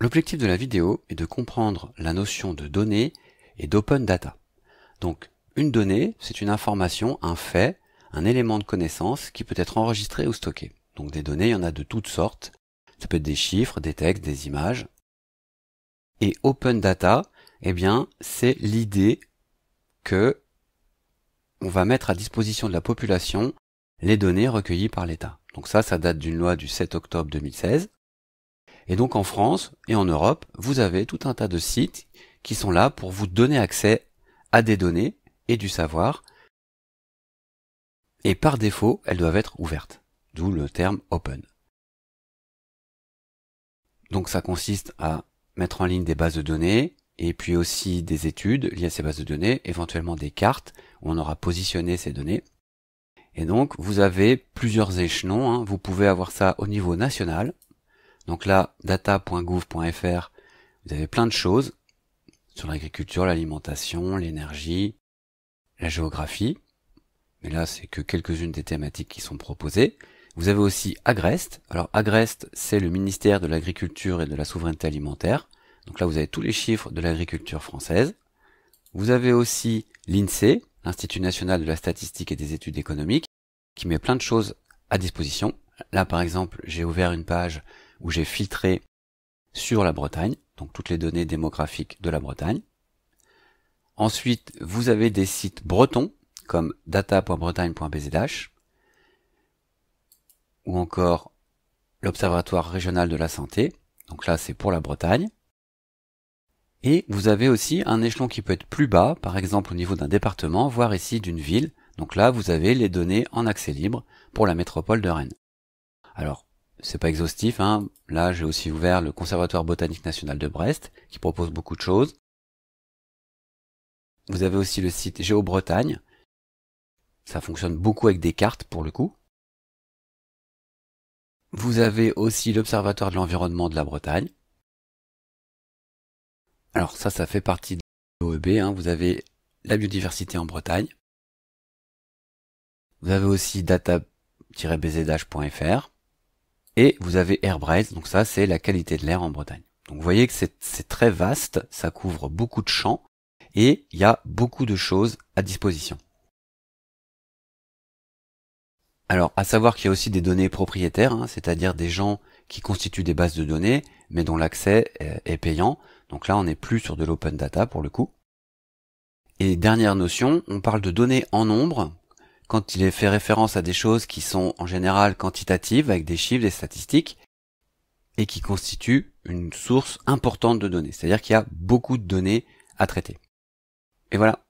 L'objectif de la vidéo est de comprendre la notion de données et d'open data. Donc, une donnée, c'est une information, un fait, un élément de connaissance qui peut être enregistré ou stocké. Donc des données, il y en a de toutes sortes. Ça peut être des chiffres, des textes, des images. Et open data, eh bien, c'est l'idée que on va mettre à disposition de la population les données recueillies par l'État. Donc ça, ça date d'une loi du 7 octobre 2016. Et donc en France et en Europe, vous avez tout un tas de sites qui sont là pour vous donner accès à des données et du savoir. Et par défaut, elles doivent être ouvertes. D'où le terme open. Donc ça consiste à mettre en ligne des bases de données et puis aussi des études liées à ces bases de données, éventuellement des cartes où on aura positionné ces données. Et donc vous avez plusieurs échelons, hein. vous pouvez avoir ça au niveau national, donc là, data.gouv.fr, vous avez plein de choses sur l'agriculture, l'alimentation, l'énergie, la géographie. Mais là, c'est que quelques-unes des thématiques qui sont proposées. Vous avez aussi Agrest. Alors Agrest, c'est le ministère de l'Agriculture et de la Souveraineté Alimentaire. Donc là, vous avez tous les chiffres de l'agriculture française. Vous avez aussi l'INSEE, l'Institut national de la statistique et des études économiques, qui met plein de choses à disposition. Là, par exemple, j'ai ouvert une page où j'ai filtré sur la Bretagne, donc toutes les données démographiques de la Bretagne. Ensuite, vous avez des sites bretons, comme data.bretagne.bzh, ou encore l'Observatoire régional de la santé, donc là c'est pour la Bretagne. Et vous avez aussi un échelon qui peut être plus bas, par exemple au niveau d'un département, voire ici d'une ville. Donc là, vous avez les données en accès libre pour la métropole de Rennes. Alors, c'est pas exhaustif. Hein. Là, j'ai aussi ouvert le Conservatoire botanique national de Brest, qui propose beaucoup de choses. Vous avez aussi le site Géo-Bretagne. Ça fonctionne beaucoup avec des cartes, pour le coup. Vous avez aussi l'Observatoire de l'environnement de la Bretagne. Alors ça, ça fait partie de l'OEB. Hein. Vous avez la biodiversité en Bretagne. Vous avez aussi data-bzh.fr et vous avez Airbraise, donc ça c'est la qualité de l'air en Bretagne. Donc vous voyez que c'est très vaste, ça couvre beaucoup de champs, et il y a beaucoup de choses à disposition. Alors à savoir qu'il y a aussi des données propriétaires, hein, c'est-à-dire des gens qui constituent des bases de données, mais dont l'accès est payant. Donc là on n'est plus sur de l'open data pour le coup. Et dernière notion, on parle de données en nombre, quand il est fait référence à des choses qui sont en général quantitatives, avec des chiffres, des statistiques, et qui constituent une source importante de données. C'est-à-dire qu'il y a beaucoup de données à traiter. Et voilà,